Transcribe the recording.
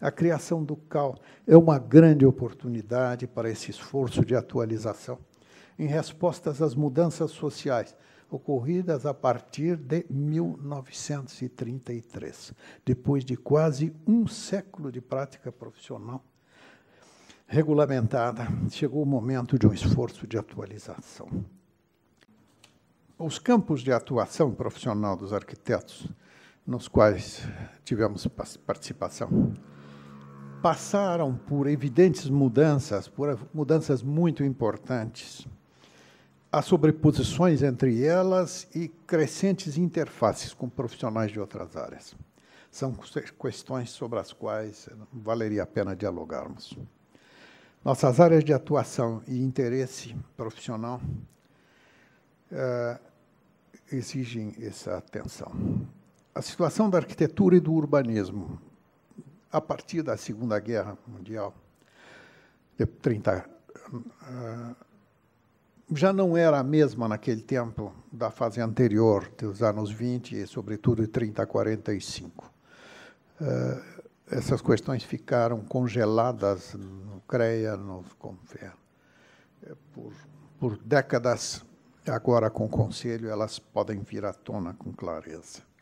A criação do CAL é uma grande oportunidade para esse esforço de atualização em respostas às mudanças sociais ocorridas a partir de 1933, depois de quase um século de prática profissional regulamentada, chegou o momento de um esforço de atualização. Os campos de atuação profissional dos arquitetos, nos quais tivemos participação, passaram por evidentes mudanças, por mudanças muito importantes. as sobreposições entre elas e crescentes interfaces com profissionais de outras áreas. São questões sobre as quais valeria a pena dialogarmos. Nossas áreas de atuação e interesse profissional eh, exigem essa atenção. A situação da arquitetura e do urbanismo a partir da Segunda Guerra Mundial, de 30, ah, já não era a mesma naquele tempo da fase anterior, dos anos 20 e, sobretudo, de 30 a 45. Essas questões ficaram congeladas no CREA, no CONFER, é, por, por décadas. Agora, com o Conselho, elas podem vir à tona com clareza.